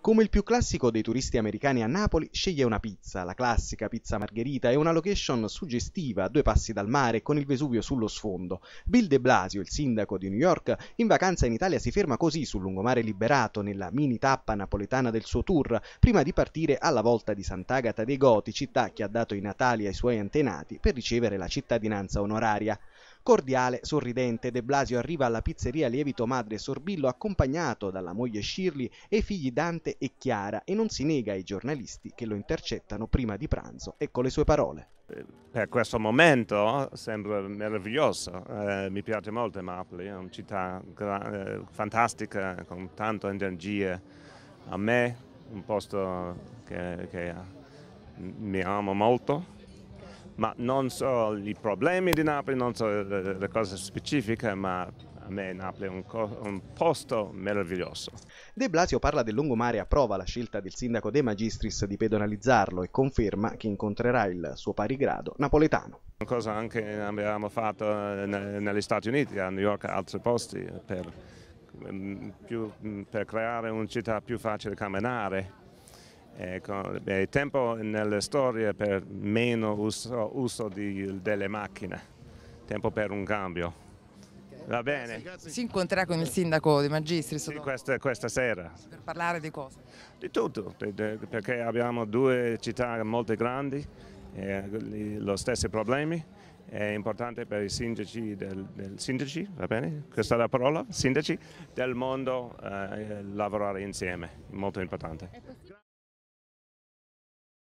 Come il più classico dei turisti americani a Napoli, sceglie una pizza, la classica pizza margherita, e una location suggestiva, a due passi dal mare, con il Vesuvio sullo sfondo. Bill de Blasio, il sindaco di New York, in vacanza in Italia si ferma così sul lungomare liberato, nella mini tappa napoletana del suo tour, prima di partire alla volta di Sant'Agata dei Goti, città che ha dato i natali ai suoi antenati, per ricevere la cittadinanza onoraria. Cordiale, sorridente, De Blasio arriva alla pizzeria Lievito Madre Sorbillo accompagnato dalla moglie Shirley e i figli Dante e Chiara e non si nega ai giornalisti che lo intercettano prima di pranzo. Ecco le sue parole. Eh, per questo momento sembra meraviglioso, eh, mi piace molto Napoli, è una città eh, fantastica con tanta energia. A me, un posto che, che mi amo molto ma non so i problemi di Napoli, non so le, le cose specifiche, ma a me Napoli è un, un, posto meraviglioso. De Blasio parla del lungomare, approva la scelta del sindaco De Magistris di pedonalizzarlo e conferma che incontrerà il suo pari grado napoletano. Una cosa anche abbiamo fatto eh, negli Stati Uniti, a New York e altri posti, per, mm, più, mm, per creare una città più facile da camminare eh, con, eh, tempo nella storia per meno uso, uso di, delle macchine, tempo per un cambio. Va bene. Si incontrerà con il sindaco dei Magistri sì, questa, questa, sera. Per parlare di cosa? Di tutto, perché abbiamo due città molto grandi, eh, gli stessi problemi. È importante per i sindaci, del, del sindaci, va bene? Questa è la parola, sindaci del mondo eh, lavorare insieme, molto importante.